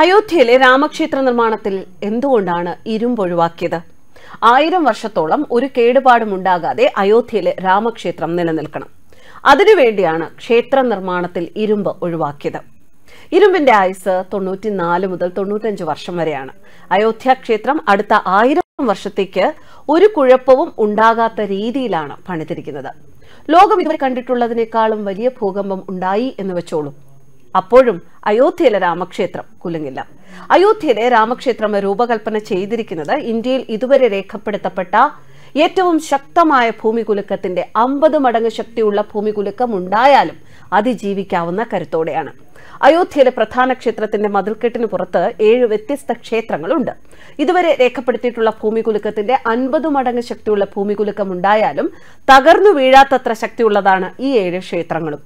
അയോധ്യയിലെ രാമക്ഷേത്ര നിർമ്മാണത്തിൽ എന്തുകൊണ്ടാണ് ഇരുമ്പൊഴിവാക്കിയത് ആയിരം വർഷത്തോളം ഒരു കേടുപാടും ഉണ്ടാകാതെ അയോധ്യയിലെ രാമക്ഷേത്രം നിലനിൽക്കണം അതിനുവേണ്ടിയാണ് ക്ഷേത്ര നിർമ്മാണത്തിൽ ഇരുമ്പ് ഒഴിവാക്കിയത് ഇരുമ്പിന്റെ ആയുസ് തൊണ്ണൂറ്റിനാല് മുതൽ തൊണ്ണൂറ്റഞ്ച് വർഷം വരെയാണ് അയോധ്യ ക്ഷേത്രം അടുത്ത ആയിരം വർഷത്തേക്ക് ഒരു കുഴപ്പവും ഉണ്ടാകാത്ത രീതിയിലാണ് പണിതിരിക്കുന്നത് ലോകം ഇതുവരെ കണ്ടിട്ടുള്ളതിനേക്കാളും വലിയ ഭൂകമ്പം ഉണ്ടായി എന്ന് വെച്ചോളൂ അപ്പോഴും അയോധ്യയിലെ രാമക്ഷേത്രം കുലുങ്ങില്ല അയോധ്യയിലെ രാമക്ഷേത്രം രൂപകൽപ്പന ചെയ്തിരിക്കുന്നത് ഇന്ത്യയിൽ ഇതുവരെ രേഖപ്പെടുത്തപ്പെട്ട ഏറ്റവും ശക്തമായ ഭൂമികുലുക്കത്തിന്റെ അമ്പത് മടങ്ങ് ശക്തിയുള്ള ഭൂമികുലുക്കം ഉണ്ടായാലും അതിജീവിക്കാവുന്ന കരുത്തോടെയാണ് അയോധ്യയിലെ പ്രധാന ക്ഷേത്രത്തിന്റെ മതിൽക്കെട്ടിന് പുറത്ത് ഏഴ് വ്യത്യസ്ത ക്ഷേത്രങ്ങളുണ്ട് ഇതുവരെ രേഖപ്പെടുത്തിയിട്ടുള്ള ഭൂമികുലുക്കത്തിന്റെ അൻപത് മടങ്ങ് ശക്തിയുള്ള ഭൂമികുലുക്കം ഉണ്ടായാലും തകർന്നു വീഴാത്തത്ര ശക്തിയുള്ളതാണ് ഈ ഏഴ് ക്ഷേത്രങ്ങളും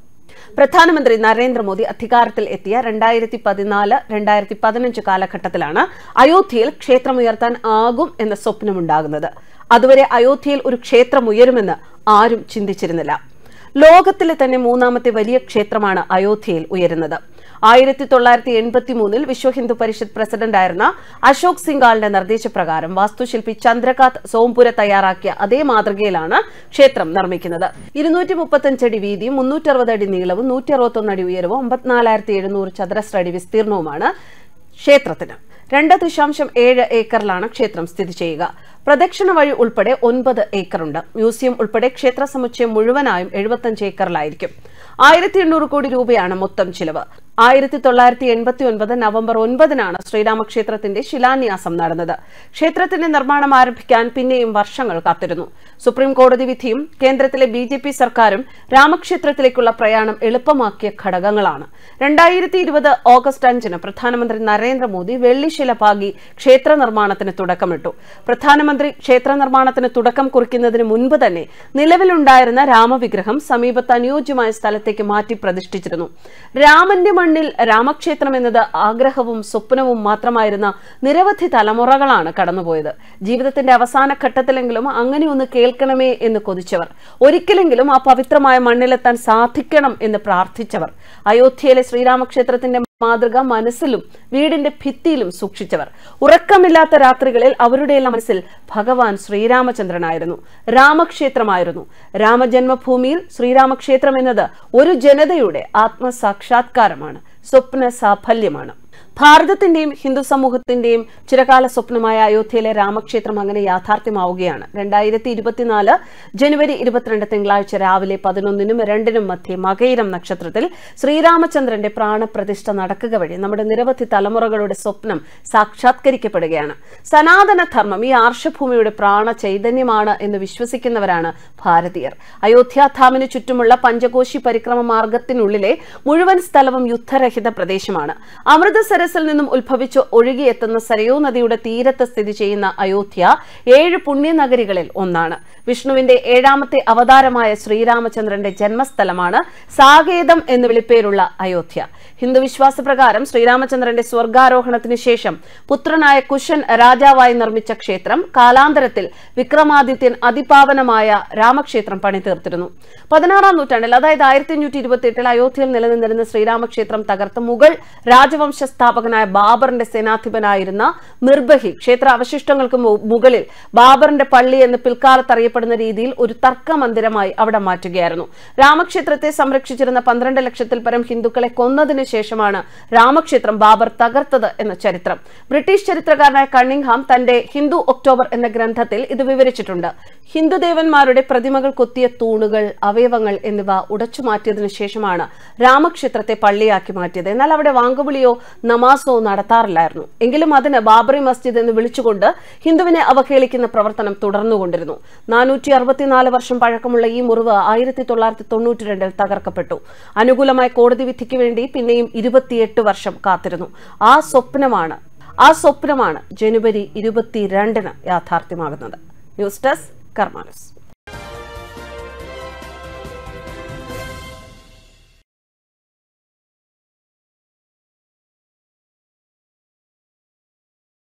പ്രധാനമന്ത്രി നരേന്ദ്രമോദി അധികാരത്തിൽ എത്തിയ രണ്ടായിരത്തി പതിനാല് രണ്ടായിരത്തി പതിനഞ്ച് കാലഘട്ടത്തിലാണ് അയോധ്യയിൽ ക്ഷേത്രമുയർത്താൻ ആകും എന്ന സ്വപ്നമുണ്ടാകുന്നത് അതുവരെ അയോധ്യയിൽ ഒരു ക്ഷേത്രമുയരുമെന്ന് ആരും ചിന്തിച്ചിരുന്നില്ല ലോകത്തിലെ തന്നെ മൂന്നാമത്തെ വലിയ ക്ഷേത്രമാണ് അയോധ്യയിൽ ഉയരുന്നത് ആയിരത്തി തൊള്ളായിരത്തി എൺപത്തി മൂന്നിൽ വിശ്വ ഹിന്ദു പരിഷത്ത് പ്രസിഡന്റായിരുന്ന അശോക് സിംഗാളിന്റെ നിർദ്ദേശപ്രകാരം വാസ്തുശില്പി ചന്ദ്രകാത് സോംപുര തയ്യാറാക്കിയ അതേ മാതൃകയിലാണ് ക്ഷേത്രം നിർമ്മിക്കുന്നത് ഇരുന്നൂറ്റി മുപ്പത്തഞ്ചടി വീതിയും മുന്നൂറ്ററുപത് അടി നീളവും നൂറ്റി അറുപത്തൊന്ന് അടി ഉയരവും അമ്പത്തിനാലായിരത്തി എഴുന്നൂറ് ചതുരശ്ര അടി വിസ്തീർണവുമാണ് ക്ഷേത്രത്തിന് രണ്ട് ദശാംശം ഏഴ് ഏക്കറിലാണ് ക്ഷേത്രം സ്ഥിതി ചെയ്യുക പ്രദക്ഷിണ വഴി ഉൾപ്പെടെ ഒൻപത് ഏക്കറുണ്ട് മ്യൂസിയം ഉൾപ്പെടെ ക്ഷേത്ര സമുച്ചയം മുഴുവനായും എഴുപത്തഞ്ച് ഏക്കറിലായിരിക്കും ആയിരത്തി എണ്ണൂറ് കോടി രൂപയാണ് മൊത്തം ചിലവ് ആയിരത്തി തൊള്ളായിരത്തി എൺപത്തി ഒൻപത് നവംബർ ഒൻപതിനാണ് ശ്രീരാമക്ഷേത്രത്തിന്റെ ശിലാന്യാസം നടന്നത് ക്ഷേത്രത്തിന്റെ നിർമ്മാണം ആരംഭിക്കാൻ പിന്നെയും വർഷങ്ങൾ കാത്തിരുന്നു സുപ്രീം കോടതി വിധിയും കേന്ദ്രത്തിലെ ബി സർക്കാരും രാമക്ഷേത്രത്തിലേക്കുള്ള പ്രയാണം എളുപ്പമാക്കിയ ഘടകങ്ങളാണ് രണ്ടായിരത്തി ഇരുപത് ഓഗസ്റ്റ് അഞ്ചിന് പ്രധാനമന്ത്രി നരേന്ദ്രമോദി വെള്ളിശില പാകി ക്ഷേത്ര നിർമ്മാണത്തിന് തുടക്കമിട്ടു പ്രധാനമന്ത്രി ക്ഷേത്ര നിർമ്മാണത്തിന് തുടക്കം കുറിക്കുന്നതിന് മുൻപ് തന്നെ നിലവിലുണ്ടായിരുന്ന രാമവിഗ്രഹം സമീപത്ത് അനുയോജ്യമായ സ്ഥലത്തേക്ക് മാറ്റി പ്രതിഷ്ഠിച്ചിരുന്നു രാമന്റെ മണ്ണിൽ രാമക്ഷേത്രം എന്നത് ആഗ്രഹവും സ്വപ്നവും മാത്രമായിരുന്ന നിരവധി തലമുറകളാണ് കടന്നുപോയത് ജീവിതത്തിന്റെ അവസാന ഘട്ടത്തിലെങ്കിലും അങ്ങനെ ഒന്ന് കേൾക്കണമേ എന്ന് കൊതിച്ചവർ ഒരിക്കലെങ്കിലും ആ പവിത്രമായ മണ്ണിലെത്താൻ സാധിക്കണം എന്ന് പ്രാർത്ഥിച്ചവർ അയോധ്യയിലെ ശ്രീരാമക്ഷേത്രത്തിന്റെ മാതൃക മനസ്സിലും വീടിന്റെ ഭിത്തിയിലും സൂക്ഷിച്ചവർ ഉറക്കമില്ലാത്ത രാത്രികളിൽ അവരുടെ മനസ്സിൽ ഭഗവാൻ ശ്രീരാമചന്ദ്രനായിരുന്നു രാമക്ഷേത്രമായിരുന്നു രാമജന്മഭൂമിയിൽ ശ്രീരാമക്ഷേത്രം എന്നത് ഒരു ജനതയുടെ ആത്മസാക്ഷാത്കാരമാണ് സ്വപ്ന സാഫല്യമാണ് ഭാരതത്തിന്റെയും ഹിന്ദു സമൂഹത്തിന്റെയും ചിരകാല സ്വപ്നമായ അയോധ്യയിലെ രാമക്ഷേത്രം അങ്ങനെ യാഥാർത്ഥ്യമാവുകയാണ് രണ്ടായിരത്തി ഇരുപത്തിനാല് ജനുവരി ഇരുപത്തിരണ്ട് തിങ്കളാഴ്ച രാവിലെ പതിനൊന്നിനും രണ്ടിനും മധ്യേ മകയിരം നക്ഷത്രത്തിൽ ശ്രീരാമചന്ദ്രന്റെ പ്രാണപ്രതിഷ്ഠ നടക്കുക വഴി നമ്മുടെ നിരവധി തലമുറകളുടെ സ്വപ്നം സാക്ഷാത്കരിക്കപ്പെടുകയാണ് സനാതന ധർമ്മം ഈ ആർഷഭൂമിയുടെ പ്രാണ ചൈതന്യമാണ് എന്ന് വിശ്വസിക്കുന്നവരാണ് ഭാരതീയർ അയോധ്യാധാമിന് ചുറ്റുമുള്ള പഞ്ചകോശി പരിക്രമ മാർഗത്തിനുള്ളിലെ മുഴുവൻ സ്ഥലവും യുദ്ധരഹിത പ്രദേശമാണ് അമൃതസര സൂറസിൽ നിന്നും ഉത്ഭവിച്ച് ഒഴുകിയെത്തുന്ന സരയൂ നദിയുടെ തീരത്ത് സ്ഥിതി ചെയ്യുന്ന അയോധ്യ ഏഴ് പുണ്യനഗരികളിൽ ഒന്നാണ് വിഷ്ണുവിന്റെ ഏഴാമത്തെ അവതാരമായ ശ്രീരാമചന്ദ്രന്റെ ജന്മസ്ഥലമാണ് സാകേതം എന്ന് വിളിപ്പേരുള്ള അയോധ്യ പ്രകാരം ശ്രീരാമചന്ദ്രന്റെ സ്വർഗാരോഹണത്തിന് ശേഷം പുത്രനായ കുശൻ രാജാവായി നിർമ്മിച്ച ക്ഷേത്രം കാലാന്തരത്തിൽ വിക്രമാദിത്യൻ അതിപാവനമായ രാമക്ഷേത്രം പണിതീർത്തിരുന്നു പതിനാറാം നൂറ്റാണ്ടിൽ അതായത് ആയിരത്തി അയോധ്യയിൽ നിലനിന്നിരുന്ന ശ്രീരാമക്ഷേത്രം തകർത്ത് മുഗൾ രാജവംശ സ്ഥാപകനായ ബാബറിന്റെ സേനാധിപനായിരുന്ന നിർബഹി ക്ഷേത്ര അവശിഷ്ടങ്ങൾക്ക് മുകളിൽ ബാബറിന്റെ പള്ളി എന്ന് പിൽക്കാലത്ത് അറിയപ്പെടുന്ന രീതിയിൽ ഒരു തർക്കമന്ദിരമായി അവിടെ മാറ്റുകയായിരുന്നു രാമക്ഷേത്രത്തെ സംരക്ഷിച്ചിരുന്ന പന്ത്രണ്ട് ലക്ഷത്തിൽ പരം ഹിന്ദുക്കളെ കൊന്നതിനു ശേഷമാണ് രാമക്ഷേത്രം ബാബർ തകർത്തത് എന്ന ചരിത്രം ബ്രിട്ടീഷ് ചരിത്രകാരനായ കണ്ണിംഗ്ഹാം തന്റെ ഹിന്ദു ഒക്ടോബർ എന്ന ഗ്രന്ഥത്തിൽ ഇത് വിവരിച്ചിട്ടുണ്ട് ഹിന്ദുദേവന്മാരുടെ പ്രതിമകൾ കൊത്തിയ തൂണുകൾ അവയവങ്ങൾ എന്നിവ ഉടച്ചു മാറ്റിയതിനു ശേഷമാണ് രാമക്ഷേത്രത്തെ പള്ളിയാക്കി മാറ്റിയത് എന്നാൽ അവിടെ വാങ്കുവിളിയോ നമ നമാസവും നടത്താറില്ലായിരുന്നു എങ്കിലും അതിന് ബാബറി മസ്ജിദ് എന്ന് വിളിച്ചുകൊണ്ട് ഹിന്ദുവിനെ അവഹേളിക്കുന്ന പ്രവർത്തനം തുടർന്നുകൊണ്ടിരുന്നു നാനൂറ്റി അറുപത്തിനാല് വർഷം പഴക്കമുള്ള ഈ മുറിവ് ആയിരത്തി തൊള്ളായിരത്തി തൊണ്ണൂറ്റി രണ്ടിൽ തകർക്കപ്പെട്ടു അനുകൂലമായ കോടതി വിധിക്ക് വേണ്ടി പിന്നെയും ഇരുപത്തിയെട്ട് വർഷം കാത്തിരുന്നു ആ സ്വപ്നമാണ് ആ സ്വപ്നമാണ് ജനുവരി ഇരുപത്തിരണ്ടിന് യാഥാർത്ഥ്യമാകുന്നത് ന്യൂസ് ഡെസ്ക് കർമാനസ്